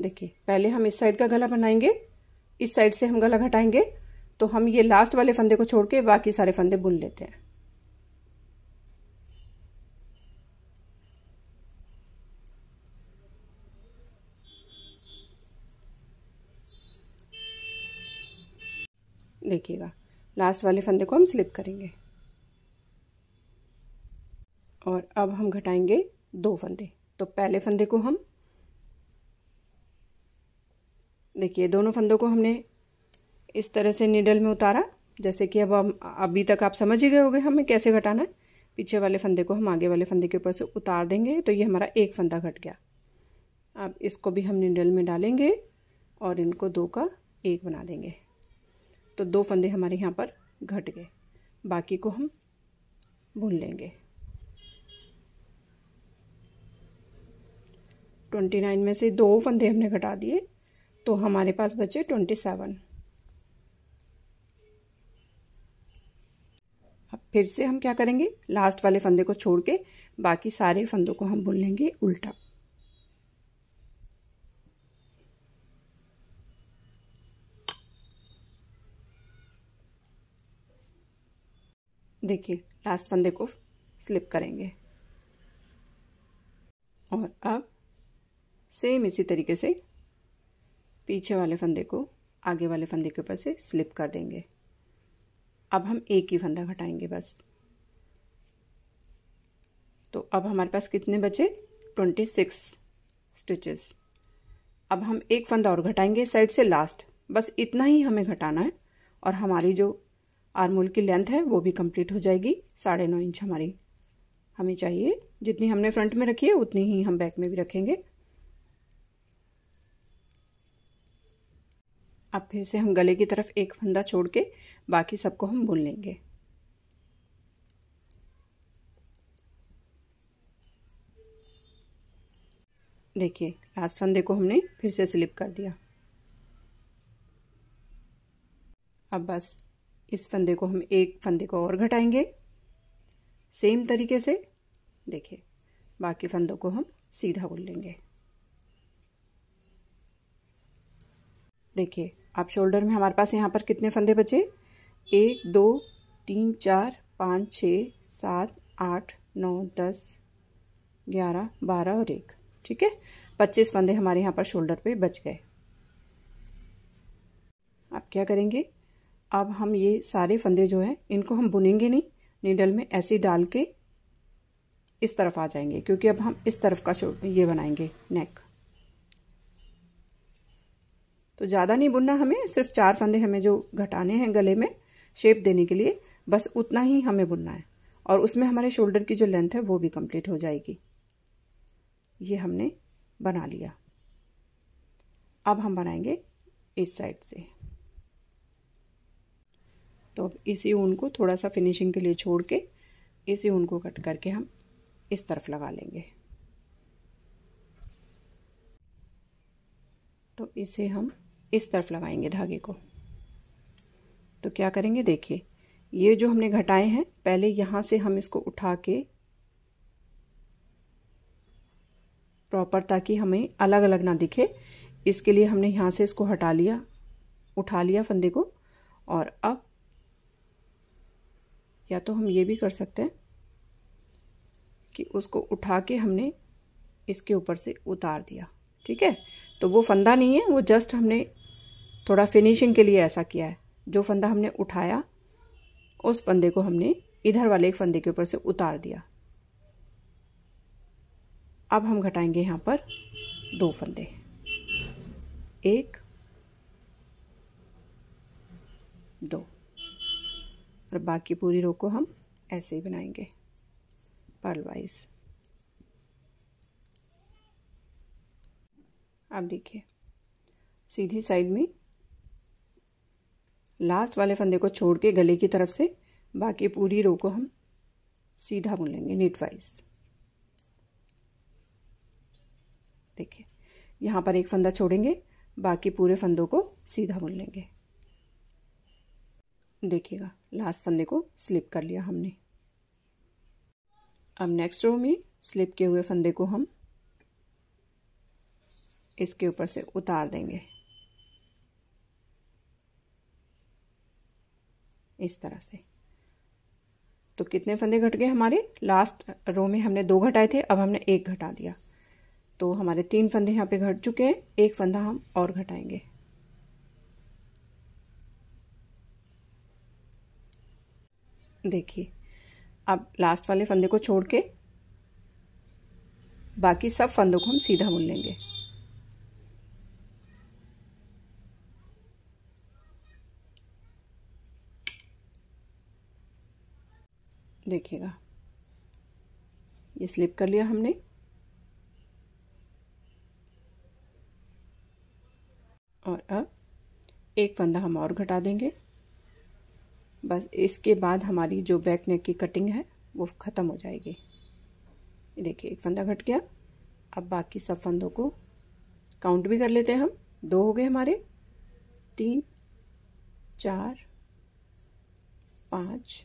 देखिए पहले हम इस साइड का गला बनाएंगे इस साइड से हम गला घटाएंगे तो हम ये लास्ट वाले फंदे को छोड़ के बाकी सारे फंदे बुन लेते हैं देखिएगा लास्ट वाले फंदे को हम स्लिप करेंगे और अब हम घटाएंगे दो फंदे तो पहले फंदे को हम देखिए दोनों फंदों को हमने इस तरह से निडल में उतारा जैसे कि अब हम अभी तक आप समझ ही गए होंगे हमें कैसे घटाना है पीछे वाले फंदे को हम आगे वाले फंदे के ऊपर से उतार देंगे तो ये हमारा एक फंदा घट गया अब इसको भी हम निडल में डालेंगे और इनको दो का एक बना देंगे तो दो फंदे हमारे यहाँ पर घट गए बाकी को हम भून लेंगे ट्वेंटी नाइन में से दो फंदे हमने घटा दिए तो हमारे पास बचे ट्वेंटी सेवन फिर से हम क्या करेंगे लास्ट वाले फंदे को छोड़ के बाकी सारे फंदों को हम बुन लेंगे उल्टा देखिए लास्ट फंदे को स्लिप करेंगे और अब सेम इसी तरीके से पीछे वाले फंदे को आगे वाले फंदे के ऊपर से स्लिप कर देंगे अब हम एक ही फंदा घटाएंगे बस तो अब हमारे पास कितने बचे ट्वेंटी सिक्स स्टिचेस अब हम एक फंदा और घटाएंगे साइड से लास्ट बस इतना ही हमें घटाना है और हमारी जो आरमोल की लेंथ है वो भी कंप्लीट हो जाएगी साढ़े नौ इंच हमारी हमें चाहिए जितनी हमने फ्रंट में रखी है उतनी ही हम बैक में भी रखेंगे अब फिर से हम गले की तरफ एक फंदा छोड़ के बाकी सबको हम बुन लेंगे देखिए लास्ट फंदे को हमने फिर से स्लिप कर दिया अब बस इस फंदे को हम एक फंदे को और घटाएंगे सेम तरीके से देखिए बाकी फंदों को हम सीधा बुन लेंगे देखिए आप शोल्डर में हमारे पास यहाँ पर कितने फंदे बचे एक दो तीन चार पाँच छ सात आठ नौ दस ग्यारह बारह और एक ठीक है पच्चीस फंदे हमारे यहाँ पर शोल्डर पे बच गए आप क्या करेंगे अब हम ये सारे फंदे जो हैं इनको हम बुनेंगे नहीं नीडल में ऐसे डाल के इस तरफ आ जाएंगे क्योंकि अब हम इस तरफ का ये बनाएंगे नेक तो ज़्यादा नहीं बुनना हमें सिर्फ चार फंदे हमें जो घटाने हैं गले में शेप देने के लिए बस उतना ही हमें बुनना है और उसमें हमारे शोल्डर की जो लेंथ है वो भी कंप्लीट हो जाएगी ये हमने बना लिया अब हम बनाएंगे इस साइड से तो अब इसी ऊन को थोड़ा सा फिनिशिंग के लिए छोड़ के इसी ऊन को कट करके हम इस तरफ लगा लेंगे तो इसे हम इस तरफ लगाएंगे धागे को तो क्या करेंगे देखिए ये जो हमने घटाए हैं पहले यहाँ से हम इसको उठा के प्रॉपर ताकि हमें अलग अलग ना दिखे इसके लिए हमने यहाँ से इसको हटा लिया उठा लिया फंदे को और अब या तो हम ये भी कर सकते हैं कि उसको उठा के हमने इसके ऊपर से उतार दिया ठीक है तो वो फंदा नहीं है वो जस्ट हमने थोड़ा फिनिशिंग के लिए ऐसा किया है जो फंदा हमने उठाया उस फंदे को हमने इधर वाले एक फंदे के ऊपर से उतार दिया अब हम घटाएंगे यहाँ पर दो फंदे एक दो और बाकी पूरी रो को हम ऐसे ही बनाएंगे पर्ल वाइज अब देखिए सीधी साइड में लास्ट वाले फंदे को छोड़ के गले की तरफ से बाकी पूरी रो को हम सीधा बुन लेंगे नीट वाइज देखिए यहाँ पर एक फंदा छोड़ेंगे बाकी पूरे फंदों को सीधा बुन लेंगे देखिएगा लास्ट फंदे को स्लिप कर लिया हमने अब नेक्स्ट रो में स्लिप किए हुए फंदे को हम इसके ऊपर से उतार देंगे इस तरह से तो कितने फंदे घट गए हमारे लास्ट रो में हमने दो घटाए थे अब हमने एक घटा दिया तो हमारे तीन फंदे यहाँ पे घट चुके हैं एक फंदा हम और घटाएंगे देखिए अब लास्ट वाले फंदे को छोड़ के बाकी सब फंदों को हम सीधा बुन लेंगे देखिएगा ये स्लिप कर लिया हमने और अब एक फंदा हम और घटा देंगे बस इसके बाद हमारी जो बैक नेक की कटिंग है वो ख़त्म हो जाएगी देखिए एक फंदा घट गया अब बाकी सब फंदों को काउंट भी कर लेते हैं हम दो हो गए हमारे तीन चार पाँच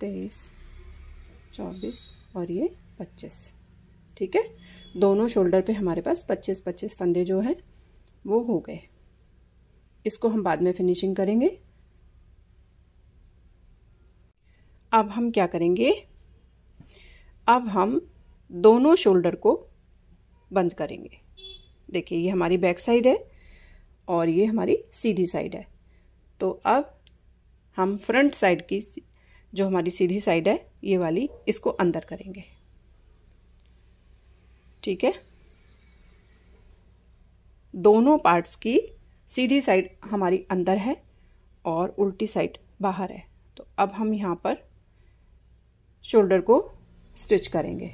तेईस चौबीस और ये पच्चीस ठीक है दोनों शोल्डर पे हमारे पास पच्चीस पच्चीस फंदे जो हैं वो हो गए इसको हम बाद में फिनिशिंग करेंगे अब हम क्या करेंगे अब हम दोनों शोल्डर को बंद करेंगे देखिए ये हमारी बैक साइड है और ये हमारी सीधी साइड है तो अब हम फ्रंट साइड की जो हमारी सीधी साइड है ये वाली इसको अंदर करेंगे ठीक है दोनों पार्ट्स की सीधी साइड हमारी अंदर है और उल्टी साइड बाहर है तो अब हम यहाँ पर शोल्डर को स्टिच करेंगे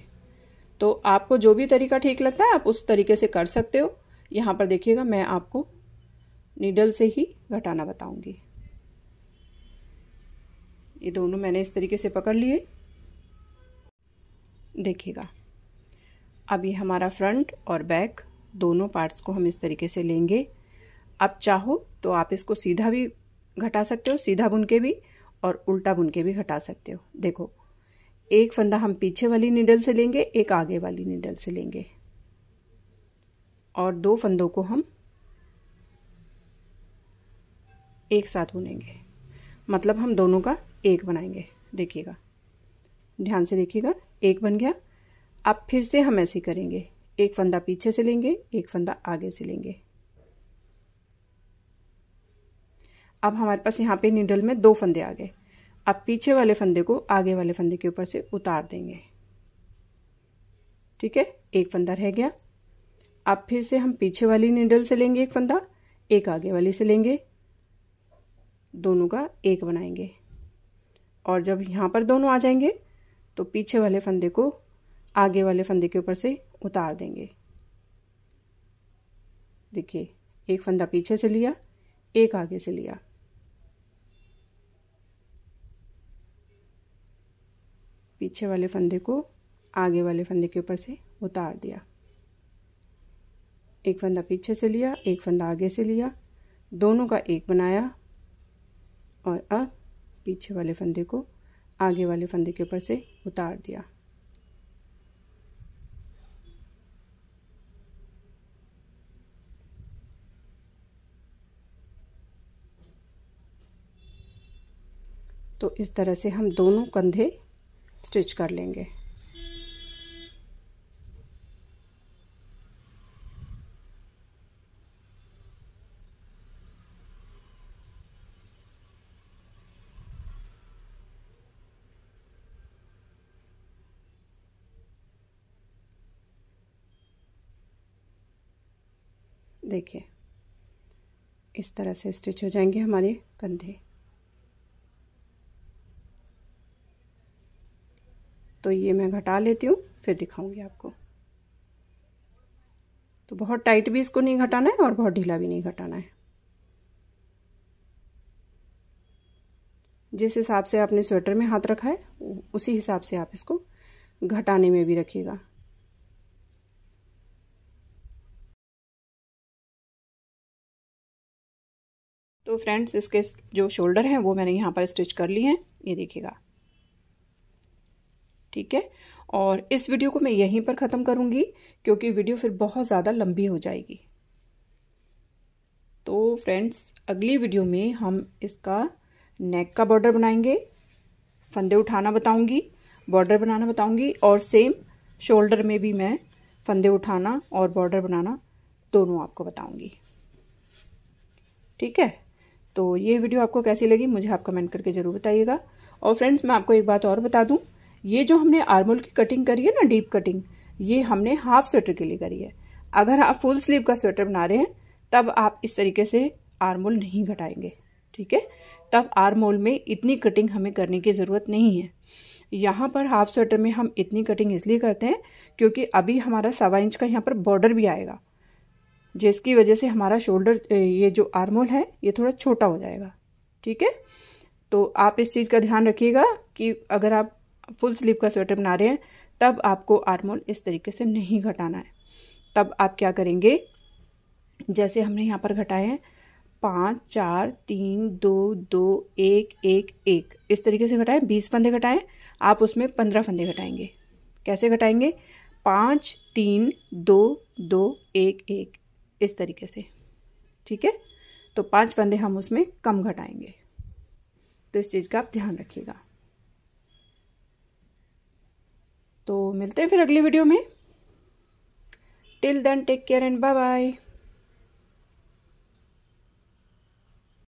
तो आपको जो भी तरीका ठीक लगता है आप उस तरीके से कर सकते हो यहाँ पर देखिएगा मैं आपको नीडल से ही घटाना बताऊँगी ये दोनों मैंने इस तरीके से पकड़ लिए देखिएगा अब ये हमारा फ्रंट और बैक दोनों पार्ट्स को हम इस तरीके से लेंगे अब चाहो तो आप इसको सीधा भी घटा सकते हो सीधा बुन के भी और उल्टा बुन के भी घटा सकते हो देखो एक फंदा हम पीछे वाली निडल से लेंगे एक आगे वाली निडल से लेंगे और दो फंदों को हम एक साथ बुनेंगे मतलब हम दोनों का एक बनाएंगे देखिएगा ध्यान से देखिएगा एक बन गया अब फिर से हम ऐसे करेंगे एक फंदा पीछे से लेंगे एक फंदा आगे से लेंगे अब हमारे पास यहाँ पे निडल में दो फंदे आ गए अब पीछे वाले फंदे को आगे वाले फंदे के ऊपर से उतार देंगे ठीक है एक फंदा रह गया अब फिर से हम पीछे वाली निडल से लेंगे एक फंदा एक आगे वाली से लेंगे दोनों का एक बनाएंगे और जब यहाँ पर दोनों आ जाएंगे तो पीछे वाले फंदे को आगे वाले फंदे के ऊपर से उतार देंगे देखिए एक फंदा पीछे से लिया एक आगे से लिया पीछे वाले फंदे को आगे वाले फंदे के ऊपर से उतार दिया एक फंदा पीछे से लिया एक फंदा आगे से लिया दोनों का एक बनाया और अब पीछे वाले फंदे को आगे वाले फंदे के ऊपर से उतार दिया तो इस तरह से हम दोनों कंधे स्टिच कर लेंगे देखिए इस तरह से स्टिच हो जाएंगे हमारे कंधे तो ये मैं घटा लेती हूँ फिर दिखाऊंगी आपको तो बहुत टाइट भी इसको नहीं घटाना है और बहुत ढीला भी नहीं घटाना है जिस हिसाब से आपने स्वेटर में हाथ रखा है उसी हिसाब से आप इसको घटाने में भी रखिएगा तो फ्रेंड्स इसके जो शोल्डर हैं वो मैंने यहाँ पर स्टिच कर लिए हैं ये देखिएगा ठीक है और इस वीडियो को मैं यहीं पर ख़त्म करूँगी क्योंकि वीडियो फिर बहुत ज़्यादा लंबी हो जाएगी तो फ्रेंड्स अगली वीडियो में हम इसका नेक का बॉर्डर बनाएंगे फंदे उठाना बताऊंगी बॉर्डर बनाना बताऊंगी और सेम शोल्डर में भी मैं फंदे उठाना और बॉर्डर बनाना दोनों आपको बताऊंगी ठीक है तो ये वीडियो आपको कैसी लगी मुझे आप कमेंट करके ज़रूर बताइएगा और फ्रेंड्स मैं आपको एक बात और बता दूँ ये जो हमने आर्मोल की कटिंग करी है ना डीप कटिंग ये हमने हाफ स्वेटर के लिए करी है अगर आप फुल स्लीव का स्वेटर बना रहे हैं तब आप इस तरीके से आर्मोल नहीं घटाएंगे ठीक है तब आर्मोल में इतनी कटिंग हमें करने की ज़रूरत नहीं है यहाँ पर हाफ स्वेटर में हम इतनी कटिंग इसलिए करते हैं क्योंकि अभी हमारा सवा इंच का यहाँ पर बॉर्डर भी आएगा जिसकी वजह से हमारा शोल्डर ये जो आर्मोल है ये थोड़ा छोटा हो जाएगा ठीक है तो आप इस चीज़ का ध्यान रखिएगा कि अगर आप फुल स्लीव का स्वेटर बना रहे हैं तब आपको आर्मोल इस तरीके से नहीं घटाना है तब आप क्या करेंगे जैसे हमने यहाँ पर घटाए हैं पाँच चार तीन दो दो एक एक एक इस तरीके से घटाएं बीस फंदे घटाएं आप उसमें पंद्रह फंदे घटाएंगे कैसे घटाएंगे पाँच तीन दो दो एक एक इस तरीके से ठीक है तो पांच फंदे हम उसमें कम घटाएंगे तो इस चीज़ का आप ध्यान रखिएगा तो मिलते हैं फिर अगली वीडियो में till then take care and bye bye